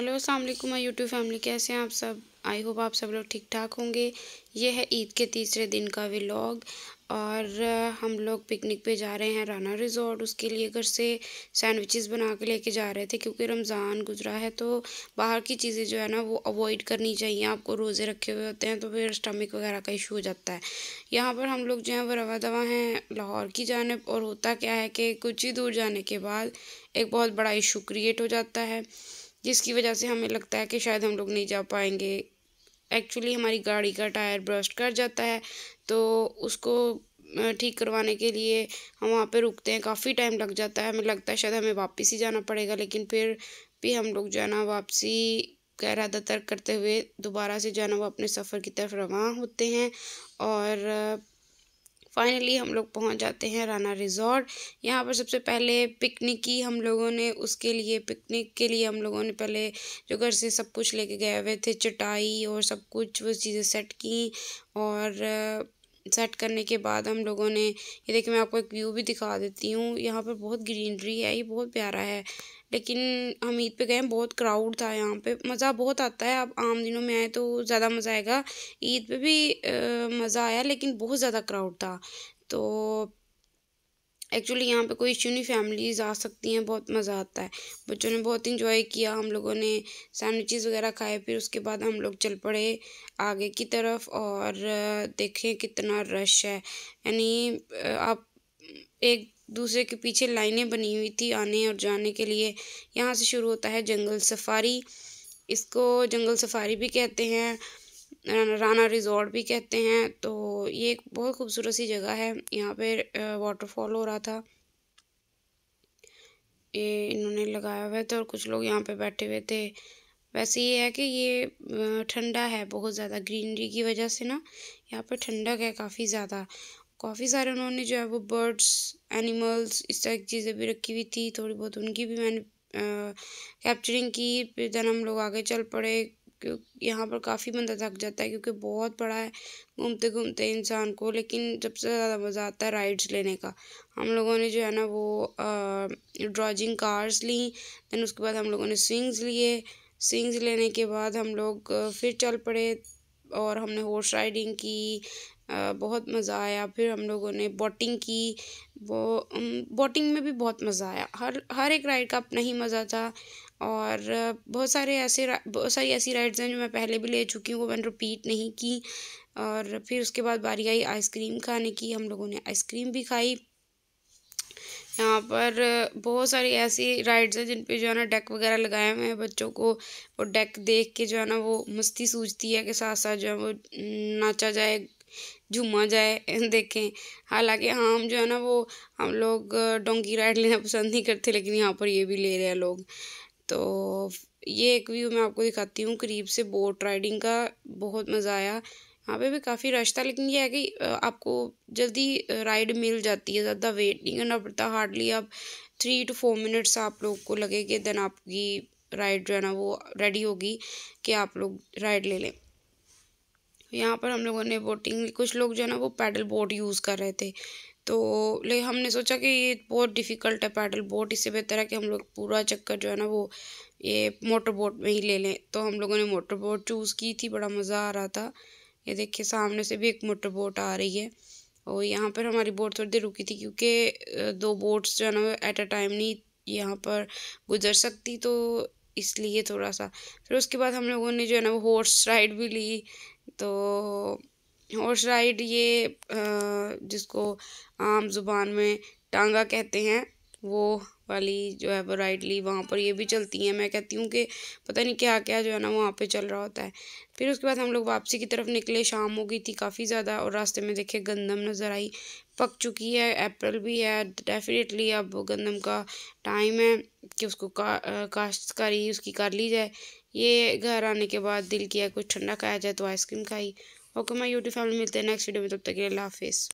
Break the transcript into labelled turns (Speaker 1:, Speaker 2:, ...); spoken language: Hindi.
Speaker 1: हेलो अस्सलाम माई यूट्यूब फैमिली कैसे हैं आप सब आई होप आप सब लोग ठीक ठाक होंगे ये है ईद के तीसरे दिन का व्लॉग और हम लोग पिकनिक पे जा रहे हैं राना रिजॉर्ट उसके लिए घर से सैंडविचेस बना के लेके जा रहे थे क्योंकि रमज़ान गुजरा है तो बाहर की चीज़ें जो है ना वो अवॉइड करनी चाहिए आपको रोज़े रखे हुए होते हैं तो फिर स्टमक वगैरह का इशू हो जाता है यहाँ पर हम लोग जो है वो रवा दवा हैं लाहौर की जानब और होता क्या है कि कुछ ही दूर जाने के बाद एक बहुत बड़ा इशू क्रिएट हो जाता है जिसकी वजह से हमें लगता है कि शायद हम लोग नहीं जा पाएंगे एक्चुअली हमारी गाड़ी का टायर ब्रस्ट कर जाता है तो उसको ठीक करवाने के लिए हम वहाँ पे रुकते हैं काफ़ी टाइम लग जाता है हमें लगता है शायद हमें वापस ही जाना पड़ेगा लेकिन फिर भी हम लोग जो है ना वापसी का इरादा तर्क करते हुए दोबारा से जो है ना वो अपने सफ़र की तरफ रवाना होते हैं और फाइनली हम लोग पहुंच जाते हैं राना रिजॉर्ट यहाँ पर सबसे पहले पिकनिक की हम लोगों ने उसके लिए पिकनिक के लिए हम लोगों ने पहले जो घर से सब कुछ लेके गए हुए थे चटाई और सब कुछ वो चीज़ें सेट की और सेट करने के बाद हम लोगों ने ये देखिए मैं आपको एक व्यू भी दिखा देती हूँ यहाँ पर बहुत ग्रीनरी है ये बहुत प्यारा है लेकिन हम ईद पे गए बहुत क्राउड था यहाँ पे मज़ा बहुत आता है आप आम दिनों में आए तो ज़्यादा मज़ा आएगा ईद पे भी मज़ा आया लेकिन बहुत ज़्यादा क्राउड था तो एक्चुअली यहाँ पे कोई इश्यू नहीं फैमिलीज़ आ सकती हैं बहुत मज़ा आता है बच्चों ने बहुत इंजॉय किया हम लोगों ने सैंडविचेज़ वगैरह खाए फिर उसके बाद हम लोग चल पड़े आगे की तरफ और देखें कितना रश है यानी आप एक दूसरे के पीछे लाइनें बनी हुई थी आने और जाने के लिए यहाँ से शुरू होता है जंगल सफारी इसको जंगल सफारी भी कहते हैं राना रिज़ॉर्ट भी कहते हैं तो ये एक बहुत खूबसूरत सी जगह है यहाँ पे वाटरफॉल हो रहा था ये इन्होंने लगाया हुआ था तो और कुछ लोग यहाँ पे बैठे हुए थे वैसे ये है कि ये ठंडा है बहुत ज़्यादा ग्रीनरी की वजह से ना यहाँ पे ठंडक है काफ़ी ज़्यादा काफ़ी सारे उन्होंने जो है वो बर्ड्स एनिमल्स इस तरह की चीज़ें भी रखी हुई थी थोड़ी बहुत उनकी भी मैंने कैप्चरिंग की फिर दिन हम लोग आगे चल पड़े क्योंकि यहाँ पर काफ़ी बंदा थक जाता है क्योंकि बहुत बड़ा है घूमते घूमते इंसान को लेकिन सबसे ज़्यादा मज़ा आता है राइड्स लेने का हम लोगों ने जो है ना वो ड्रॉजिंग कार्स ली दैन उसके बाद हम लोगों ने स्विंग्स लिए स्विंग्स लेने के बाद हम लोग फिर चल पड़े और हमने हॉर्स राइडिंग की बहुत मज़ा आया फिर हम लोगों ने बोटिंग की वो बोटिंग में भी बहुत मज़ा आया हर हर एक राइड का अपना ही मज़ा था और बहुत सारे ऐसे बहुत सारी ऐसी राइड्स हैं जो मैं पहले भी ले चुकी हूँ वो मैंने रिपीट नहीं की और फिर उसके बाद बारी आई आइसक्रीम खाने की हम लोगों ने आइसक्रीम भी खाई यहाँ पर बहुत सारी ऐसी राइड्स हैं जिन पे जो है ना डेक वगैरह लगाए हुए हैं बच्चों को वो डेक देख के जो है ना वो मस्ती सूझती है के साथ साथ जो है वो नाचा जाए झूमा जाए देखें हालांकि हम जो है ना वो हम लोग डोंकी राइड लेना पसंद नहीं करते लेकिन यहाँ पर ये भी ले रहे हैं लोग तो ये एक व्यू मैं आपको दिखाती हूँ करीब से बोट राइडिंग का बहुत मज़ा आया यहाँ पे भी काफ़ी रश था लेकिन ये है कि आपको जल्दी राइड मिल जाती है ज़्यादा वेट नहीं करना पड़ता हार्डली आप थ्री टू फोर मिनट्स आप लोग को कि देन आपकी राइड जो है ना वो रेडी होगी कि आप लोग राइड ले लें यहाँ पर हम लोगों ने बोटिंग कुछ लोग जो है ना वो पैडल बोट यूज़ कर रहे थे तो ले हमने सोचा कि ये बहुत डिफ़िकल्ट है पैडल बोट इससे बेहतर है कि हम लोग पूरा चक्कर जो है ना वो ये मोटर बोट में ही ले लें तो हम लोगों ने मोटर बोट चूज़ की थी बड़ा मज़ा आ रहा था ये देखिए सामने से भी एक मोटर बोट आ रही है और यहाँ पर हमारी बोट थोड़ी देर रुकी थी क्योंकि दो बोट्स जो है ना एट अ टाइम नहीं यहाँ पर गुजर सकती तो इसलिए थोड़ा सा फिर उसके बाद हम लोगों ने जो है ना वो हॉर्स राइड भी ली तो और राइड ये जिसको आम ज़ुबान में टांगा कहते हैं वो वाली जो है वो राइड ली वहाँ पर ये भी चलती हैं मैं कहती हूँ कि पता नहीं क्या क्या जो है ना वहाँ पे चल रहा होता है फिर उसके बाद हम लोग वापसी की तरफ निकले शाम हो गई थी काफ़ी ज़्यादा और रास्ते में देखे गंदम नज़र आई पक चुकी है अप्रैल भी है डेफिनेटली अब गंदम का टाइम है कि उसको का काश्तकारी उसकी कर ली जाए ये घर आने के बाद दिल किया कुछ ठंडा खाया जाए तो आइसक्रीम खाई ओके माय यूट्यूब फैमिली मिलते हैं नेक्स्ट वीडियो में तब तक के लिए हाफिज़